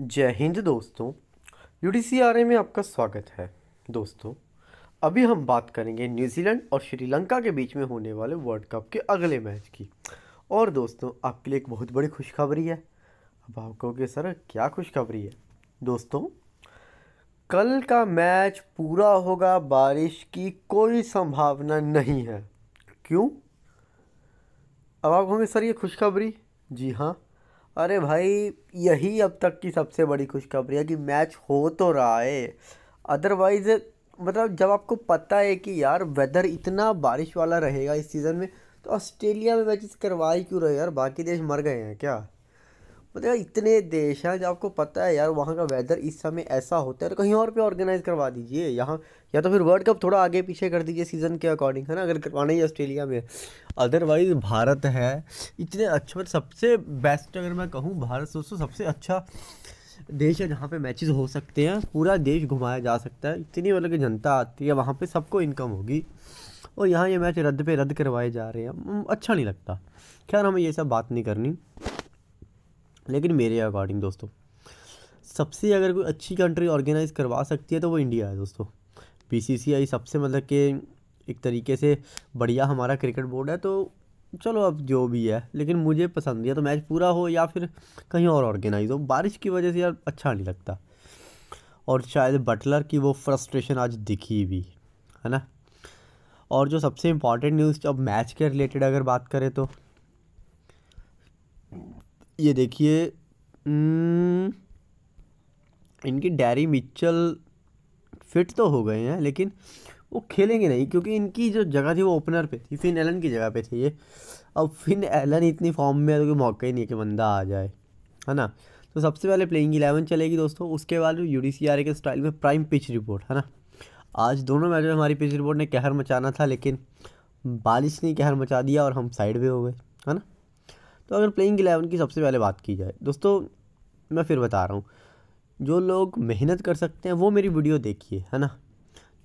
जय हिंद दोस्तों यू में आपका स्वागत है दोस्तों अभी हम बात करेंगे न्यूजीलैंड और श्रीलंका के बीच में होने वाले वर्ल्ड कप के अगले मैच की और दोस्तों आपके लिए एक बहुत बड़ी खुशखबरी है अब आप कहोगे सर क्या खुशखबरी है दोस्तों कल का मैच पूरा होगा बारिश की कोई संभावना नहीं है क्यों अब आप कहोगे सर ये खुशखबरी जी हाँ अरे भाई यही अब तक की सबसे बड़ी खुशखबरी है कि मैच हो तो रहा है अदरवाइज़ मतलब जब आपको पता है कि यार वेदर इतना बारिश वाला रहेगा इस सीज़न में तो ऑस्ट्रेलिया में मैचेस करवा ही क्यों रहे यार बाकी देश मर गए हैं क्या मतलब इतने देश हैं जो आपको पता है यार वहाँ का वेदर इस समय ऐसा होता है तो कहीं और पे ऑर्गेनाइज़ करवा दीजिए यहाँ या तो फिर वर्ल्ड कप थोड़ा आगे पीछे कर दीजिए सीज़न के अकॉर्डिंग है ना अगर करवाना ही ऑस्ट्रेलिया में अदरवाइज भारत है इतने अच्छे मतलब सबसे बेस्ट अगर मैं कहूँ भारत दोस्तों सबसे अच्छा देश है जहाँ पे मैचेस हो सकते हैं पूरा देश घुमाया जा सकता है इतनी मतलब की जनता आती है वहाँ पे सबको इनकम होगी और यहाँ ये मैच रद्द पे रद्द करवाए जा रहे हैं हम्म, अच्छा नहीं लगता खैर हमें ये सब बात नहीं करनी लेकिन मेरे अकॉर्डिंग दोस्तों सबसे अगर कोई अच्छी कंट्री ऑर्गेनाइज़ करवा सकती है तो वो इंडिया है दोस्तों बीसीसीआई सबसे मतलब कि एक तरीके से बढ़िया हमारा क्रिकेट बोर्ड है तो चलो अब जो भी है लेकिन मुझे पसंद है तो मैच पूरा हो या फिर कहीं और ऑर्गेनाइज हो बारिश की वजह से यार अच्छा नहीं लगता और शायद बटलर की वो फ्रस्ट्रेशन आज दिखी भी है ना और जो सबसे इम्पॉर्टेंट न्यूज़ अब मैच के रिलेटेड अगर बात करें तो ये देखिए हम्म, इनकी डैरी मिचल फिट तो हो गए हैं लेकिन वो खेलेंगे नहीं क्योंकि इनकी जो जगह थी वो ओपनर पे थी फिन एलन की जगह पे थी ये अब फिन एलन इतनी फॉर्म में है तो कोई मौका ही नहीं है कि बंदा आ जाए है ना तो सबसे पहले प्लेइंग इलेवन चलेगी दोस्तों उसके बाद यू डी सी आर के स्टाइल में प्राइम पिच रिपोर्ट है ना आज दोनों मैच में हमारी पिच रिपोर्ट ने कहर मचाना था लेकिन बारिश ने कहर मचा दिया और हम साइड पर हो गए है ना तो अगर प्लेइंग एलेवन की सबसे पहले बात की जाए दोस्तों मैं फिर बता रहा हूँ जो लोग मेहनत कर सकते हैं वो मेरी वीडियो देखिए है ना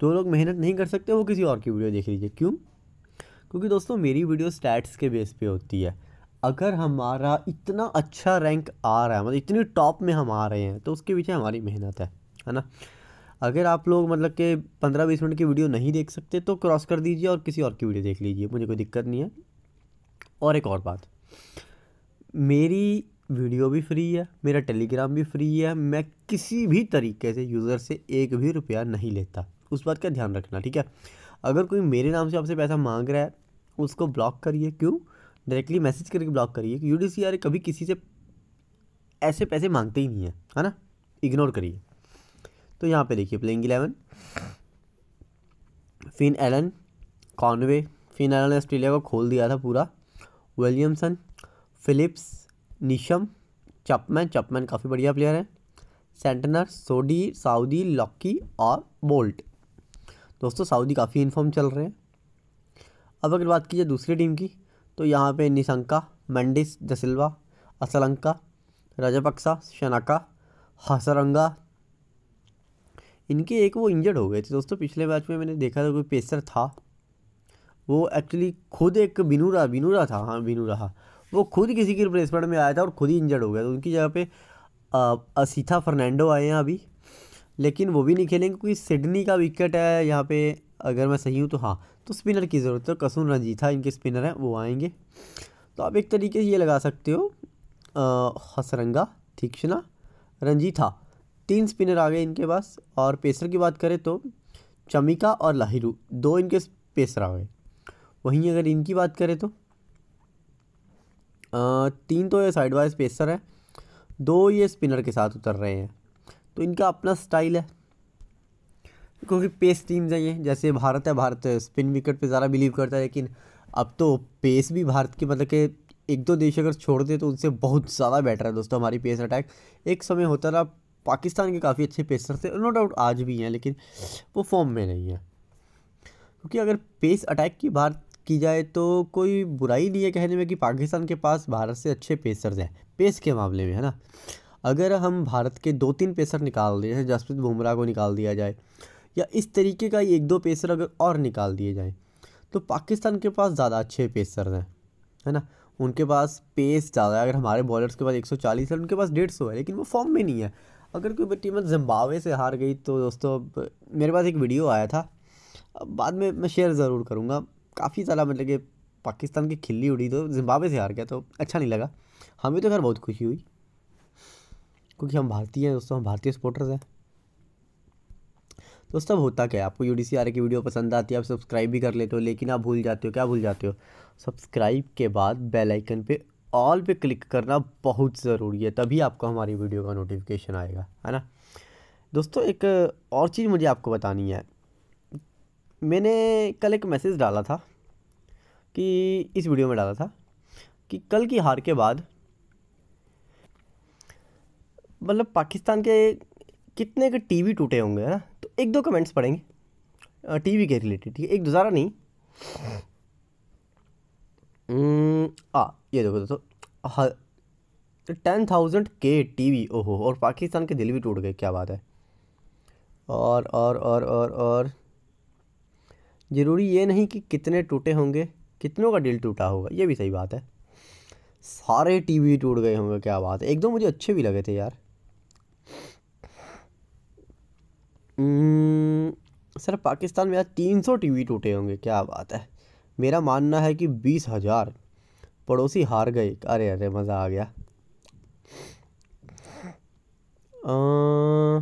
जो लोग मेहनत नहीं कर सकते वो किसी और की वीडियो देख लीजिए क्यों क्योंकि दोस्तों मेरी वीडियो स्टैट्स के बेस पे होती है अगर हमारा इतना अच्छा रैंक आ रहा है मतलब इतनी टॉप में हम आ रहे हैं तो उसके पीछे हमारी मेहनत है है ना अगर आप लोग मतलब कि पंद्रह बीस मिनट की वीडियो नहीं देख सकते तो क्रॉस कर दीजिए और किसी और की वीडियो देख लीजिए मुझे कोई दिक्कत नहीं है और एक और बात मेरी वीडियो भी फ्री है मेरा टेलीग्राम भी फ्री है मैं किसी भी तरीके से यूज़र से एक भी रुपया नहीं लेता उस बात का ध्यान रखना ठीक है अगर कोई मेरे नाम से आपसे पैसा मांग रहा है उसको ब्लॉक करिए क्यों डायरेक्टली मैसेज करके ब्लॉक करिए यू डी कभी किसी से ऐसे पैसे मांगते ही नहीं है है ना इग्नोर करिए तो यहाँ पे देखिए playing eleven Finn Allen Conway Finn Allen ने ऑस्ट्रेलिया को खोल दिया था पूरा Williamson Phillips Neesham Chapman Chapman काफ़ी बढ़िया प्लेयर है सेंटनर सोडी साउदी लॉकी और बोल्ट दोस्तों साउदी काफ़ी इनफॉर्म चल रहे हैं अब अगर बात की जाए दूसरी टीम की तो यहाँ पे निशंका मंडिस जसिल्वा असलंका राजापक्सा शनाका हसरंगा इनके एक वो इंजर्ड हो गए थे दोस्तों पिछले मैच में मैंने देखा था कोई पेसर था वो एक्चुअली खुद एक बिनूरा बिनूरा था हाँ बिनूरा हाँ। वो खुद किसी की रिप्लेसमेंट में आया था और खुद ही इंजर्ड हो गया तो उनकी जगह पे असीथा फर्नैंडो आए हैं अभी लेकिन वो भी नहीं खेलेंगे क्योंकि सिडनी का विकेट है यहाँ पे अगर मैं सही हूँ तो हाँ तो स्पिनर की ज़रूरत है कसून रंजीथा इनके स्पिनर हैं वो आएंगे तो आप एक तरीके से ये लगा सकते हो हसरंगा तीक्षणा रंजीथा हाँ। तीन स्पिनर आ गए इनके पास और पेसर की बात करें तो चमिका और लाहिरू दो इनके पेसर आ गए वहीं अगर इनकी बात करें तो तीन तो ये साइड वाइज पेसर है दो ये स्पिनर के साथ उतर रहे हैं तो इनका अपना स्टाइल है क्योंकि पेस टीम्स हैं ये जैसे भारत है भारत स्पिन विकेट पे ज़्यादा बिलीव करता है लेकिन अब तो पेस भी भारत के मतलब के एक दो देश अगर छोड़ दे तो उनसे बहुत ज़्यादा बेटर है दोस्तों हमारी पेस अटैक एक समय होता था पाकिस्तान के काफ़ी अच्छे पेसर थे नो डाउट आज भी हैं लेकिन वो फॉर्म में नहीं है क्योंकि अगर पेस अटैक की भारत की जाए तो कोई बुराई नहीं है कहने में कि पाकिस्तान के पास भारत से अच्छे पेसर्स हैं पेस के मामले में है ना अगर हम भारत के दो तीन पेसर निकाल दें जैसे जसप्रीत बुमराह को निकाल दिया जाए या इस तरीके का एक दो पेसर अगर और निकाल दिए जाए तो पाकिस्तान के पास ज़्यादा अच्छे पेसर हैं है ना उनके पास पेस ज़्यादा है अगर हमारे बॉलर्स के पास 140 है उनके पास डेढ़ सौ है लेकिन वो फॉर्म में नहीं है अगर कोई टीम जिम्बावे से हार गई तो दोस्तों मेरे पास एक वीडियो आया था बाद में मैं शेयर ज़रूर करूँगा काफ़ी ज़्यादा मतलब कि पाकिस्तान की खिल्ली उड़ी तो जिम्बाब्वे से हार गया तो अच्छा नहीं लगा हमें तो खैर बहुत खुशी हुई क्योंकि हम भारतीय हैं दोस्तों हम भारतीय सपोर्टर्स हैं दोस्तों अब होता क्या है आपको यू डी की वीडियो पसंद आती है आप सब्सक्राइब भी कर लेते हो लेकिन आप भूल जाते हो क्या भूल जाते हो सब्सक्राइब के बाद बेल आइकन पे ऑल पे क्लिक करना बहुत ज़रूरी है तभी आपको हमारी वीडियो का नोटिफिकेशन आएगा है ना दोस्तों एक और चीज़ मुझे आपको बतानी है मैंने कल एक मैसेज डाला था कि इस वीडियो में डाला था कि कल की हार के बाद मतलब पाकिस्तान के कितने के टीवी टूटे होंगे है ना तो एक दो कमेंट्स पढ़ेंगे टीवी के रिलेटेड ठीक है एक दो नहीं आ ये देखो दोस्तों टेन थाउजेंड के टीवी ओहो और पाकिस्तान के दिल भी टूट गए क्या बात है और और और और और और ज़रूरी ये नहीं कि कितने टूटे होंगे कितनों का दिल टूटा होगा ये भी सही बात है सारे टीवी टूट गए होंगे क्या बात है एक दो मुझे अच्छे भी लगे थे यार हम्म, सर पाकिस्तान में आज तीन सौ टी टूटे होंगे क्या बात है मेरा मानना है कि बीस हज़ार पड़ोसी हार गए अरे अरे मज़ा आ गया आ...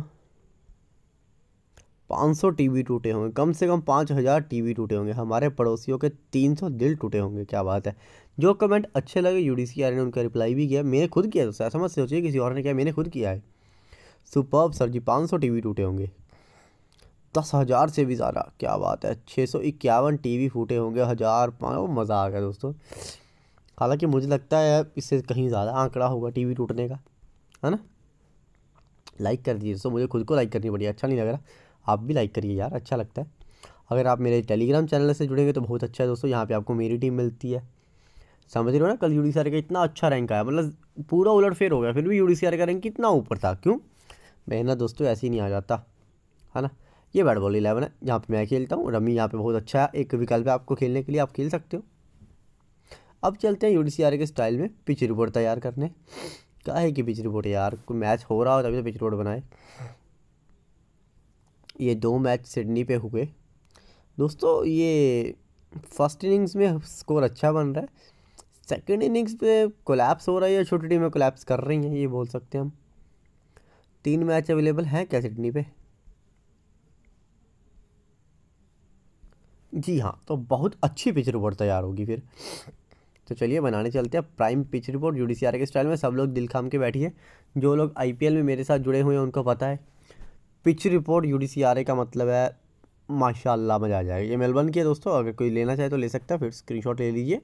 पाँच सौ टी टूटे होंगे कम से कम पाँच हज़ार टी टूटे होंगे हमारे पड़ोसियों के तीन सौ दिल टूटे होंगे क्या बात है जो कमेंट अच्छे लगे यू ने उनका रिप्लाई भी किया मैंने खुद किया दोस्तों ऐसा मत सोचिए किसी और ने किया मैंने खुद किया है सुपर्ब सर जी पाँच सौ टी टूटे होंगे दस हज़ार से भी ज़्यादा क्या बात है छः सौ इक्यावन टी वी फूटे होंगे हज़ार पाँच मज़ा आ गया दोस्तों हालांकि मुझे लगता है इससे कहीं ज़्यादा आंकड़ा होगा टी वी टूटने का है ना लाइक कर दीजिए दोस्तों मुझे खुद को लाइक करनी पड़ी अच्छा नहीं लग रहा आप भी लाइक करिए यार अच्छा लगता है अगर आप मेरे टेलीग्राम चैनल से जुड़ेंगे तो बहुत अच्छा है दोस्तों यहाँ पे आपको मेरी टीम मिलती है समझ रहे हो ना कल यू का इतना अच्छा रैंक आया मतलब पूरा उलट फेर हो गया फिर भी यू का रैंक कितना ऊपर था क्यों मेहनत दोस्तों ऐसे ही नहीं आ जाता है ना ये बैट बॉल इलेवन है यहाँ पे मैं खेलता हूँ रमी यहाँ पे बहुत अच्छा है एक विकल्प है आपको खेलने के लिए आप खेल सकते हो अब चलते हैं यू के स्टाइल में पिच रिपोर्ट तैयार करने का है कि पिच रिपोर्ट यार कोई मैच हो रहा हो तभी तो पिच रिपोर्ट बनाए ये दो मैच सिडनी पे हुए दोस्तों ये फर्स्ट इनिंग्स में स्कोर अच्छा बन रहा है सेकेंड इनिंग्स पे कोलैप्स हो रहा है या छोटी टीमें कोलैप्स कर रही हैं ये बोल सकते हैं हम तीन मैच अवेलेबल हैं क्या सिडनी पे जी हाँ तो बहुत अच्छी पिच रिपोर्ट तैयार होगी फिर तो चलिए बनाने चलते हैं प्राइम पिच रिपोर्ट यू के स्टाइल में सब लोग दिल खाम के बैठिए जो लोग आई में मेरे साथ जुड़े हुए हैं उनको पता है पिच रिपोर्ट यू का मतलब है माशाल्लाह मज़ा आ जाएगा ये मेलबर्न की है दोस्तों अगर कोई लेना चाहे तो ले सकता है फिर स्क्रीनशॉट ले लीजिए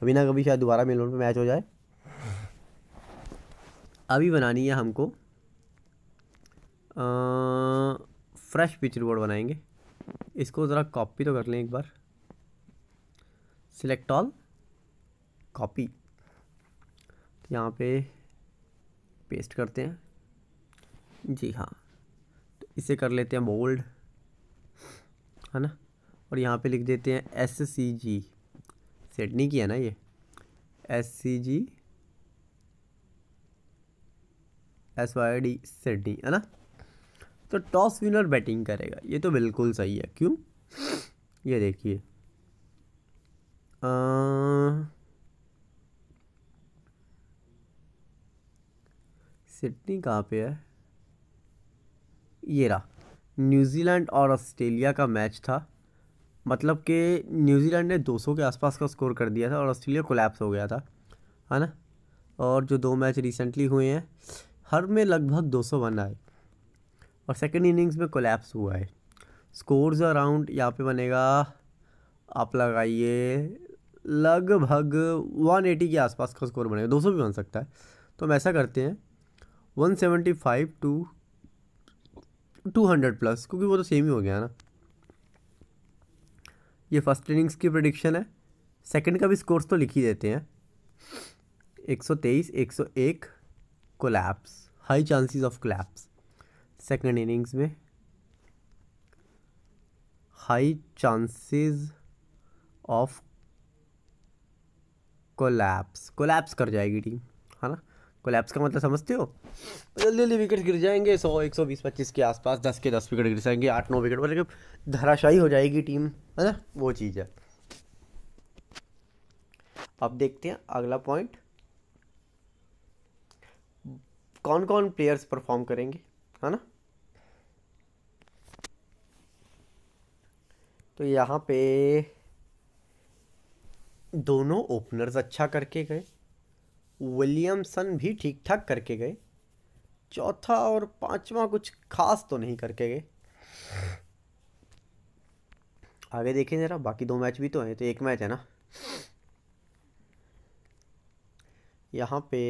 कभी ना कभी शायद दोबारा मेलबर्न पे मैच हो जाए अभी बनानी है हमको आ, फ्रेश पिच रिपोर्ट बनाएंगे इसको ज़रा कॉपी तो कर लें एक बार सिलेक्ट ऑल कॉपी यहाँ पे पेस्ट करते हैं जी हाँ इसे कर लेते हैं बोल्ड है ना और यहाँ पे लिख देते हैं एस सी जी सेट की है ना ये S C G S Y D Sydney है ना तो टॉस विनर बैटिंग करेगा ये तो बिल्कुल सही है क्यों ये देखिए सिडनी कहाँ पे है ये रहा न्यूजीलैंड और ऑस्ट्रेलिया का मैच था मतलब कि न्यूजीलैंड ने 200 के आसपास का स्कोर कर दिया था और ऑस्ट्रेलिया कोलैप्स हो गया था है ना और जो दो मैच रिसेंटली हुए हैं हर में लगभग 200 वन आए और सेकेंड इनिंग्स में कोलैप्स हुआ है स्कोर्स अराउंड यहाँ पे बनेगा आप लगाइए लगभग 180 के आसपास का स्कोर बनेगा 200 भी बन सकता है तो हम ऐसा करते हैं 175 टू टू हंड्रेड प्लस क्योंकि वो तो सेम ही हो गया ना ये फर्स्ट इनिंग्स की प्रडिक्शन है सेकंड का भी स्कोर्स तो लिख ही देते हैं एक सौ तेईस एक सौ एक collapse high chances of collapse second innings में high chances of collapse collapse कर जाएगी टीम है ना कोलैप्स का मतलब समझते हो जल्दी जल्दी विकेट गिर जाएंगे सौ एक सौ बीस पच्चीस के आसपास दस के दस विकेट गिर जाएंगे आठ नौ विकेट मतलब धराशायी हो जाएगी टीम है ना वो चीज़ है अब देखते हैं अगला पॉइंट कौन कौन प्लेयर्स परफॉर्म करेंगे है ना तो यहाँ पे दोनों ओपनर्स अच्छा करके गए विलियमसन भी ठीक ठाक करके गए चौथा और पांचवा कुछ खास तो नहीं करके गए आगे देखें ज़रा बाकी दो मैच भी तो हैं तो एक मैच है ना यहाँ पे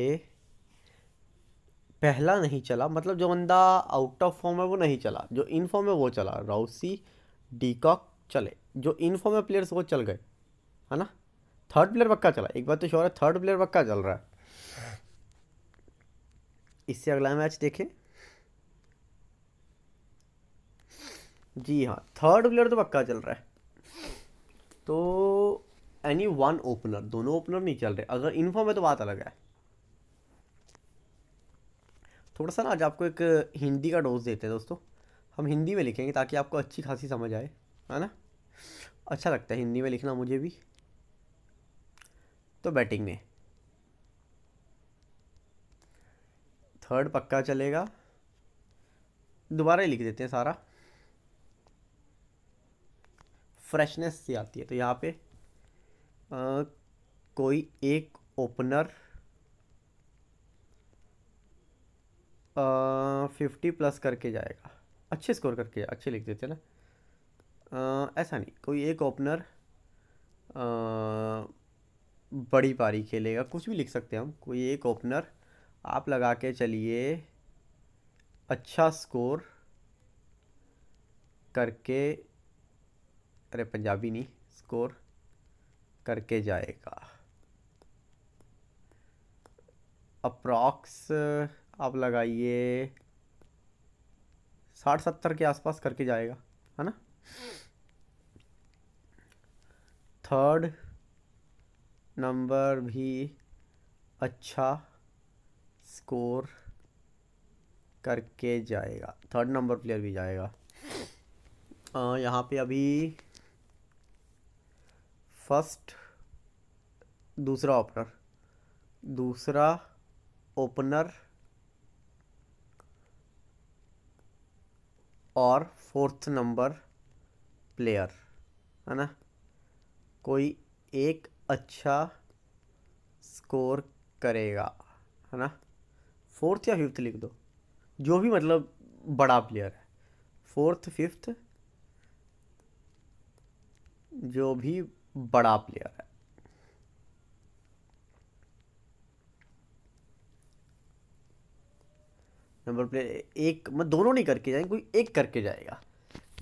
पहला नहीं चला मतलब जो बंदा आउट ऑफ फॉर्म है वो नहीं चला जो इन फॉर्म है वो चला राउसी डीकॉक चले जो इन फॉर्म है प्लेयर्स वो चल गए है ना थर्ड प्लेयर पक्का चला एक बात तो शोर है थर्ड प्लेयर पक्का चल रहा है इससे अगला मैच देखें जी हाँ थर्ड प्लेयर तो पक्का चल रहा है तो एनी वन ओपनर दोनों ओपनर नहीं चल रहे अगर इनफॉर्म है तो बात अलग है थोड़ा सा ना आज आपको एक हिंदी का डोज देते हैं दोस्तों हम हिंदी में लिखेंगे ताकि आपको अच्छी खासी समझ आए है ना अच्छा लगता है हिंदी में लिखना मुझे भी तो बैटिंग में थर्ड पक्का चलेगा दोबारा ही लिख देते हैं सारा फ्रेशनेस से आती है तो यहाँ पे आ, कोई एक ओपनर फिफ्टी प्लस करके जाएगा अच्छे स्कोर करके अच्छे लिख देते ना आ, ऐसा नहीं कोई एक ओपनर बड़ी पारी खेलेगा कुछ भी लिख सकते हैं हम कोई एक ओपनर आप लगा के चलिए अच्छा स्कोर करके अरे पंजाबी नहीं स्कोर करके जाएगा अप्रॉक्स आप लगाइए साठ सत्तर के आसपास करके जाएगा है ना थर्ड नंबर भी अच्छा स्कोर करके जाएगा थर्ड नंबर प्लेयर भी जाएगा यहाँ पे अभी फर्स्ट दूसरा ओपनर दूसरा ओपनर और फोर्थ नंबर प्लेयर है ना कोई एक अच्छा स्कोर करेगा है ना फोर्थ या फिफ्थ लिख दो जो भी मतलब बड़ा प्लेयर है फोर्थ फिफ्थ जो भी बड़ा प्लेयर है नंबर प्लेयर एक मैं मतलब दोनों नहीं करके जाएंगे कोई एक करके जाएगा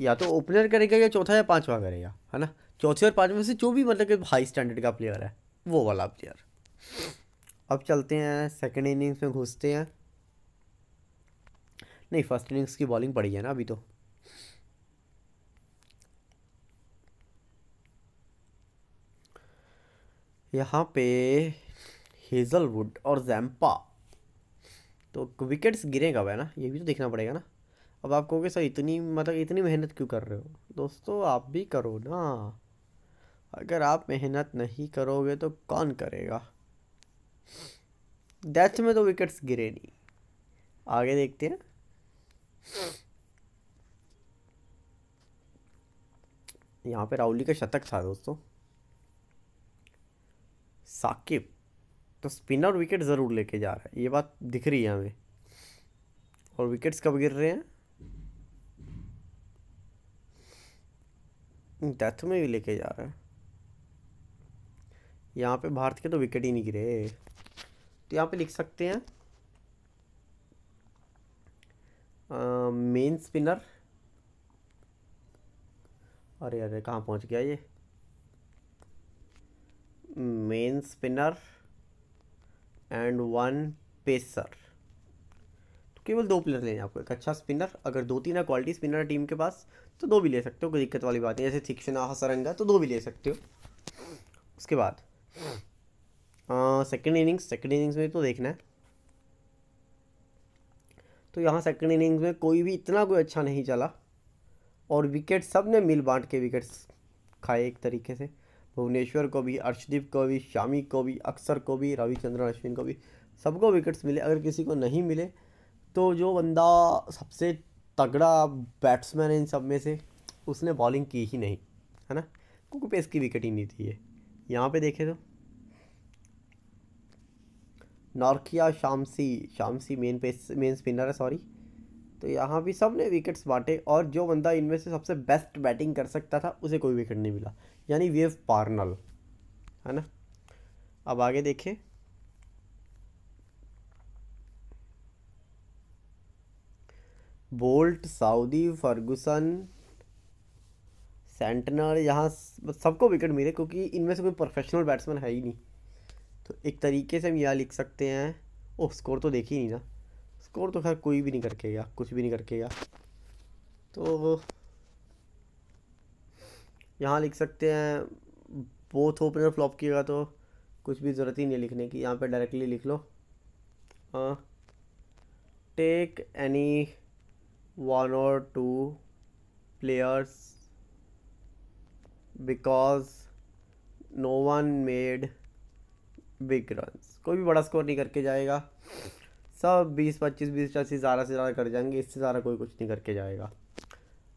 या तो ओपनर करेगा या चौथा या पांचवा करेगा है ना चौथे और पांचवें से जो भी मतलब कि हाई स्टैंडर्ड का प्लेयर है वो वाला प्लेयर अब चलते हैं सेकेंड इनिंग्स में घुसते हैं नहीं फर्स्ट इनिंग्स की बॉलिंग पड़ी है ना अभी तो यहाँ पे हेजलवुड और जैम्पा तो विकेट्स गिरेगा वह ना ये भी तो देखना पड़ेगा ना अब आप कहोगे सर इतनी मतलब इतनी मेहनत क्यों कर रहे हो दोस्तों आप भी करो ना अगर आप मेहनत नहीं करोगे तो कौन करेगा डेथ में तो विकेट्स गिरे नहीं आगे देखते हैं यहाँ पे राहुल का शतक था दोस्तों साकिब तो स्पिनर विकेट ज़रूर लेके जा रहा है ये बात दिख रही है हमें और विकेट्स कब गिर रहे हैं डेथ में भी लेके जा रहा है यहाँ पे भारत के तो विकेट ही नहीं गिरे तो यहाँ पे लिख सकते हैं मेन स्पिनर अरे अरे कहाँ पहुँच गया ये main spinner and one pacer तो केवल दो प्लेयर लेने आपको एक अच्छा स्पिनर अगर दो तीन है क्वालिटी स्पिनर है टीम के पास तो दो भी ले सकते हो कोई दिक्कत वाली बात नहीं जैसे शिक्षण आहा सरंगा तो दो भी ले सकते हो उसके बाद सेकेंड इनिंग्स सेकेंड इनिंग्स में तो देखना है तो यहाँ सेकेंड इनिंग्स में कोई भी इतना कोई अच्छा नहीं चला और विकेट सब ने मिल बांट के विकेट्स खाए एक तरीके से भुवनेश्वर को भी अर्शदीप को भी शामी को भी अक्सर को भी रविचंद्रन अश्विन को भी सबको विकेट्स मिले अगर किसी को नहीं मिले तो जो बंदा सबसे तगड़ा बैट्समैन है इन सब में से उसने बॉलिंग की ही नहीं है ना क्योंकि पेस की विकेट ही नहीं थी ये यहाँ पे देखे तो नारकिया शामसी शामसी मेन पे मेन स्पिनर है सॉरी तो यहाँ भी सब ने विकेट्स बांटे और जो बंदा इनमें से सबसे बेस्ट बैटिंग कर सकता था उसे कोई विकेट नहीं मिला यानी वेव पार्नल है ना अब आगे देखे बोल्ट साउदी फर्गूसन सेंटनर यहाँ सबको विकेट मिले क्योंकि इनमें से कोई प्रोफेशनल बैट्समैन है ही नहीं तो एक तरीके से हम यह लिख सकते हैं ओह स्कोर तो ही नहीं ना स्कोर तो खैर कोई भी नहीं करके गया कुछ भी नहीं करके गया तो यहाँ लिख सकते हैं बोथ ओपनर फ्लॉप किएगा तो कुछ भी ज़रूरत ही नहीं लिखने की यहाँ पे डायरेक्टली लिख लो हाँ टेक एनी वन और two players because no one made big run कोई भी बड़ा स्कोर नहीं करके जाएगा सब बीस पच्चीस बीस चालीस ज़्यादा से ज़्यादा कर जाएंगे इससे ज़्यादा कोई कुछ नहीं करके जाएगा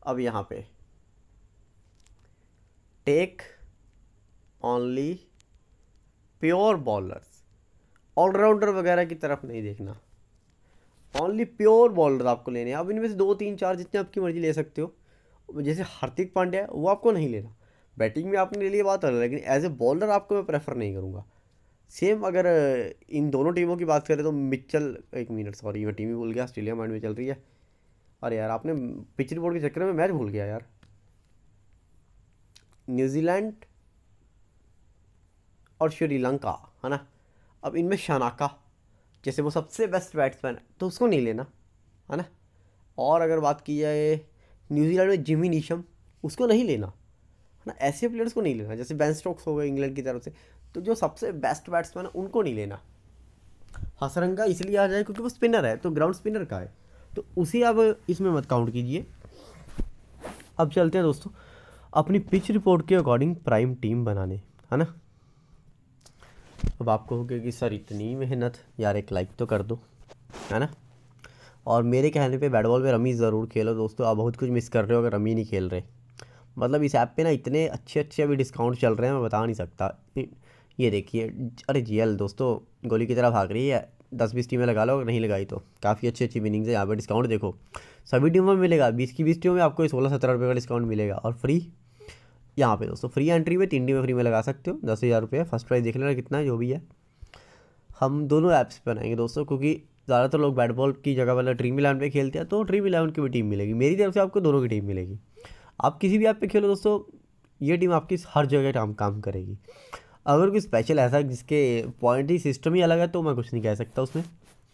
अब यहाँ पे take only pure bowlers allrounder वगैरह की तरफ नहीं देखना ओनली प्योर बॉलर आपको लेने हैं आप इनमें से दो तीन चार जितने आपकी मर्ज़ी ले सकते हो जैसे हार्दिक पांड्या है वो आपको नहीं लेना बैटिंग में आपने लिए बात अलग लेकिन एज ए बॉलर आपको मैं प्रेफर नहीं करूँगा सेम अगर इन दोनों टीमों की बात करें तो मिचल एक मिनट सॉरी मैं टीम ही भूल गया ऑस्ट्रेलिया माइंड में चल रही है अरे यार आपने पिच बोर्ड के चक्कर में मैच भूल गया यार न्यूजीलैंड और श्रीलंका है ना अब इनमें शनाका जैसे वो सबसे बेस्ट बैट्समैन है तो उसको नहीं लेना है ना और अगर बात की जाए न्यूजीलैंड में जिमी नीशम उसको नहीं लेना ना ऐसे प्लेयर्स को नहीं लेना जैसे बैन स्टोक्स हो गए इंग्लैंड की तरफ से तो जो सबसे बेस्ट बैट्समैन है उनको नहीं लेना हसरंगा हाँ, इसलिए आ जाए क्योंकि वो स्पिनर है तो ग्राउंड स्पिनर का है तो उसे आप इसमें मत काउंट कीजिए अब चलते हैं दोस्तों अपनी पिच रिपोर्ट के अकॉर्डिंग प्राइम टीम बनाने है ना अब आप कहोगे कि सर इतनी मेहनत यार एक लाइक तो कर दो है ना और मेरे कहने पे बैट बॉल पर रमी ज़रूर खेलो दोस्तों आप बहुत कुछ मिस कर रहे हो अगर रमी नहीं खेल रहे मतलब इस ऐप पे ना इतने अच्छे अच्छे अभी डिस्काउंट चल रहे हैं मैं बता नहीं सकता ये देखिए अरे जी दोस्तों गोली की तरफ भाग रही है दस बीस टीमें लगा लो अगर नहीं लगाई तो काफ़ी अच्छी अच्छी विनिंग्स है यहाँ पर डिस्काउंट देखो सभी टीमों में मिलेगा बीस की बीस टीमों में आपको सोलह सत्रह रुपये का डिस्काउंट मिलेगा और फ्री यहाँ पे दोस्तों फ्री एंट्री में तीन टीमें फ्री में लगा सकते हो दस हज़ार रुपये फर्स्ट प्राइज़ देख लेना कितना जो भी है हम दोनों ऐप्स पर बनाएंगे दोस्तों क्योंकि ज़्यादातर लोग बैट बॉल की जगह मतलब ड्रीम इलेवन पर खेलते हैं तो ड्रीम इलेवन की भी टीम मिलेगी मेरी तरफ से आपको दोनों की टीम मिलेगी आप किसी भी ऐप पे खेलो दोस्तों ये टीम आपकी हर जगह काम काम करेगी अगर कोई स्पेशल ऐसा जिसके पॉइंट ही सिस्टम ही अलग है तो मैं कुछ नहीं कह सकता उसमें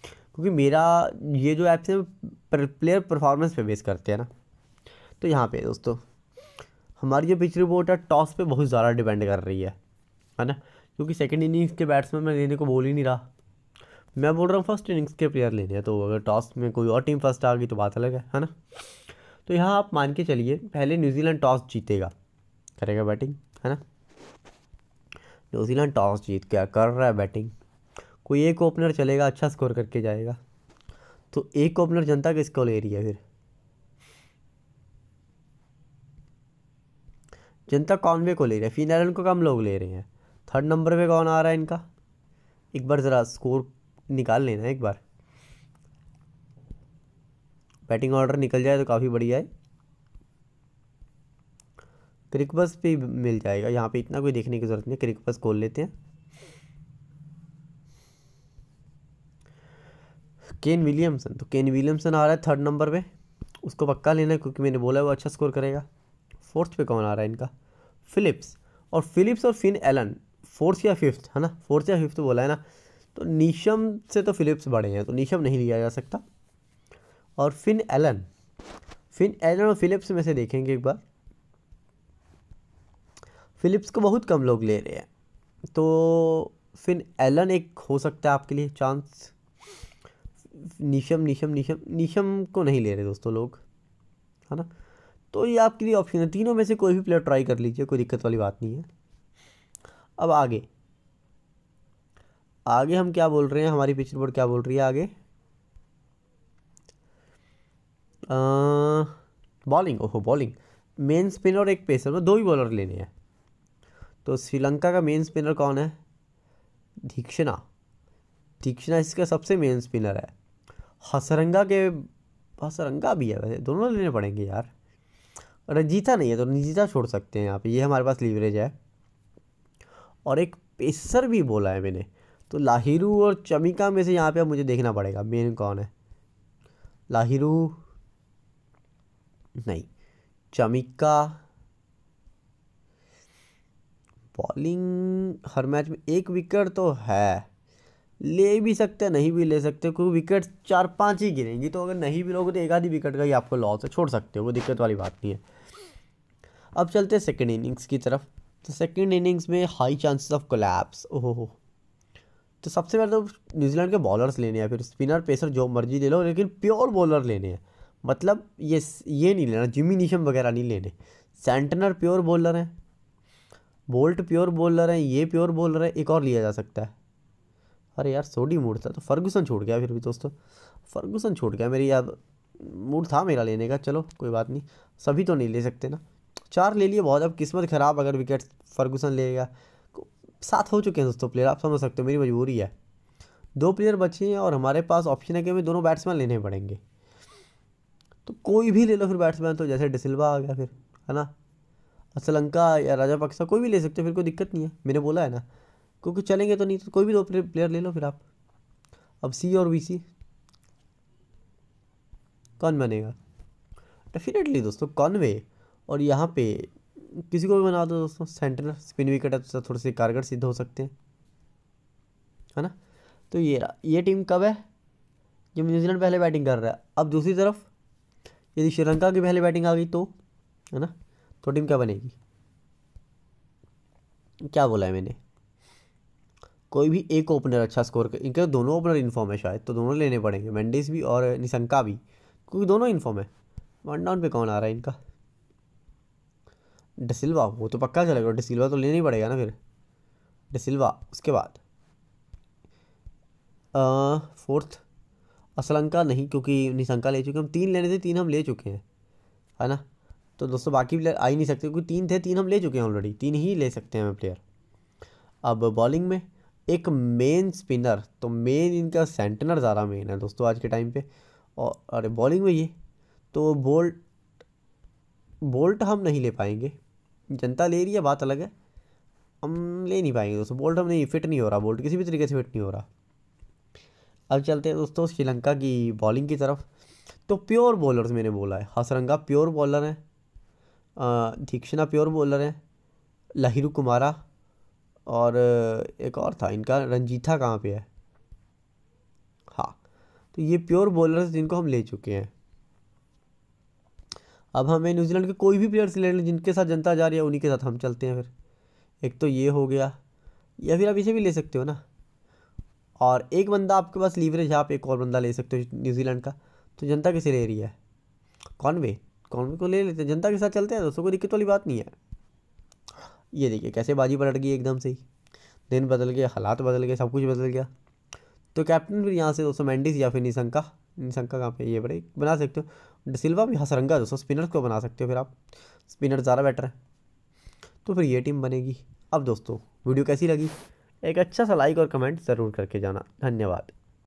क्योंकि मेरा ये जो ऐप्स है प्लेयर परफॉर्मेंस पे बेस करते हैं ना तो यहाँ पे दोस्तों हमारी जो पिच रिपोर्ट है टॉस पे बहुत ज़्यादा डिपेंड कर रही है है ना क्योंकि सेकेंड इनिंग्स के बैट्समैन मैं लेने को बोल ही नहीं रहा मैं बोल रहा हूँ फर्स्ट इनिंग्स के प्लेयर लेने हैं तो अगर टॉस में कोई और टीम फर्स्ट आ गई तो बात अलग है है ना तो यहाँ आप मान के चलिए पहले न्यूजीलैंड टॉस जीतेगा करेगा बैटिंग है ना न्यूजीलैंड टॉस जीत क्या कर रहा है बैटिंग कोई एक ओपनर चलेगा अच्छा स्कोर करके जाएगा तो एक ओपनर जनता किसको ले रही है फिर जनता कॉनवे को ले रही है फिन को कम लोग ले रहे हैं थर्ड नंबर पे कौन आ रहा है इनका एक बार ज़रा स्कोर निकाल लेना एक बार बैटिंग ऑर्डर निकल जाए तो काफ़ी बढ़िया है क्रिकबस भी मिल जाएगा यहाँ पे इतना कोई देखने की ज़रूरत नहीं क्रिकबस खोल लेते हैं केन विलियमसन तो केन विलियमसन आ रहा है थर्ड नंबर पे उसको पक्का लेना है क्योंकि मैंने बोला है वो अच्छा स्कोर करेगा फोर्थ पे कौन आ रहा है इनका फिलिप्स और फिलिप्स और फिन एलन फोर्थ या फिफ्थ है ना फोर्थ या फिफ्थ बोला है ना तो नीशम से तो फिलिप्स बड़े हैं तो नीशम नहीं लिया जा सकता और फिन एलन फिन एलन और फिलिप्स में से देखेंगे एक बार फिलिप्स को बहुत कम लोग ले रहे हैं तो फिन एलन एक हो सकता है आपके लिए chance Neesham Neesham Neesham Neesham को नहीं ले रहे दोस्तों लोग है ना तो ये आपके लिए ऑप्शन है तीनों में से कोई भी प्लेयर ट्राई कर लीजिए कोई दिक्कत वाली बात नहीं है अब आगे आगे हम क्या बोल रहे हैं हमारी पिक्चर बोर्ड क्या बोल रही है आगे बॉलिंग ओहो बॉलिंग मेन स्पिनर और एक पेसर में दो ही बॉलर लेने हैं तो श्रीलंका का मेन स्पिनर कौन है दीक्षणा दीक्षणा इसका सबसे मेन स्पिनर है हसरंगा के हसरंगा भी है वैसे दोनों लेने पड़ेंगे यार जीता नहीं है तो जीता छोड़ सकते हैं यहाँ पे ये हमारे पास लीवरेज है और एक पेसर भी बोला है मैंने तो लाहिरू और चमिका में से यहाँ पे मुझे देखना पड़ेगा मेन कौन है लाहिरू नहीं चमिका बॉलिंग हर मैच में एक विकेट तो है ले भी सकते नहीं भी ले सकते क्योंकि विकेट चार पांच ही गिरेंगी तो अगर नहीं भी लोगे तो एक आधी विकेट का ही आपको लॉस है छोड़ सकते हो वो दिक्कत वाली बात नहीं है अब चलते हैं सेकेंड इनिंग्स की तरफ तो सेकेंड इनिंग्स में हाई चांसेस ऑफ कोलैप्स ओहो तो सबसे पहले तो न्यूजीलैंड के बॉलर्स लेने हैं फिर स्पिनर पेसर जो मर्जी ले लो लेकिन प्योर बॉलर लेने हैं मतलब ये ये नहीं लेना जिमी वगैरह नहीं लेने सेंटनर प्योर बॉलर हैं बोल्ट प्योर बॉलर हैं ये प्योर बॉलर है एक और लिया जा सकता है अरे यार सोडी मूड था तो फर्गूसन छोड़ गया फिर भी दोस्तों फर्गूसन छोड़ गया मेरी अब मूड था मेरा लेने का चलो कोई बात नहीं सभी तो नहीं ले सकते ना चार ले लिए बहुत अब किस्मत ख़राब अगर विकेट फर्गूसन ले गया साथ हो चुके हैं दोस्तों प्लेयर आप समझ सकते हो मेरी मजबूरी है दो प्लेयर बचे हैं और हमारे पास ऑप्शन है कि हमें दोनों बैट्समैन लेने पड़ेंगे तो कोई भी ले लो फिर बैट्समैन तो जैसे डिसिल्वा आ गया फिर है ना श्रीलंका या राजा पाकिस्तान कोई भी ले सकते हो फिर कोई दिक्कत नहीं है मैंने बोला है ना क्योंकि चलेंगे तो नहीं तो कोई भी दो प्लेयर ले लो फिर आप अब सी और वी सी कौन बनेगा डेफिनेटली दोस्तों कॉनवे और यहाँ पे किसी को भी बना दो दोस्तों सेंटर स्पिन विकेट है तो थोड़े से कारगर सिद्ध हो सकते हैं है ना तो ये ये टीम कब है जब न्यूजीलैंड पहले बैटिंग कर रहा है अब दूसरी तरफ यदि श्रीलंका की पहले बैटिंग आ गई तो है ना तो टीम क्या बनेगी क्या बोला है मैंने कोई भी एक ओपनर अच्छा स्कोर कर इनके तो दोनों ओपनर इन्फॉर्म है शायद तो दोनों लेने पड़ेंगे मैंडिस भी और निशंका भी क्योंकि दोनों इन्फॉर्म है वन डाउन पे कौन आ रहा है इनका डसिल्वा वो तो पक्का चलेगा डसिल्वा तो लेना ही पड़ेगा ना फिर डसिल्वा उसके बाद फोर्थ असलंका नहीं क्योंकि निशंका ले चुके हम तीन लेने थे तीन हम ले चुके हैं है ना तो दोस्तों बाकी प्लेयर आ ही नहीं सकते क्योंकि तीन थे तीन हम ले चुके हैं ऑलरेडी तीन ही ले सकते हैं हमें प्लेयर अब बॉलिंग में एक मेन स्पिनर तो मेन इनका सेंटनर ज़्यादा मेन है दोस्तों आज के टाइम पे और अरे बॉलिंग में ये तो बोल्ट बोल्ट हम नहीं ले पाएंगे जनता ले रही है बात अलग है हम ले नहीं पाएंगे दोस्तों बोल्ट हम नहीं फिट नहीं हो रहा बोल्ट किसी भी तरीके से फिट नहीं हो रहा अब चलते हैं दोस्तों श्रीलंका की बॉलिंग की तरफ तो प्योर बॉलर्स मैंने बोला है हसरंगा प्योर बॉलर हैं दीक्षणा प्योर बॉलर हैं लहिरू कुमारा और एक और था इनका रंजीता कहाँ पे है हाँ तो ये प्योर बॉलर्स जिनको हम ले चुके हैं अब हमें न्यूजीलैंड के कोई भी प्लेयर्स ले लें जिनके साथ जनता जा रही है उन्हीं के साथ हम चलते हैं फिर एक तो ये हो गया या फिर आप इसे भी ले सकते हो ना और एक बंदा आपके पास लीवरेज है आप एक और बंदा ले सकते हो न्यूजीलैंड का तो जनता किसे ले रही है कॉनवे कॉनवे को ले लेते हैं जनता के साथ चलते हैं दोस्तों को दिक्कत वाली बात नहीं है ये देखिए कैसे बाजी पलट गई एकदम से ही दिन बदल गया हालात बदल गए सब कुछ बदल गया तो कैप्टन फिर यहाँ से दोस्तों मैंडिस या फिर निशंका निशंका कहाँ पे ये बड़े बना सकते हो डिसिल्वा भी हसरंगा दोस्तों स्पिनर्स को बना सकते हो फिर आप स्पिनर ज़्यादा बेटर है तो फिर ये टीम बनेगी अब दोस्तों वीडियो कैसी लगी एक अच्छा सा लाइक और कमेंट ज़रूर करके जाना धन्यवाद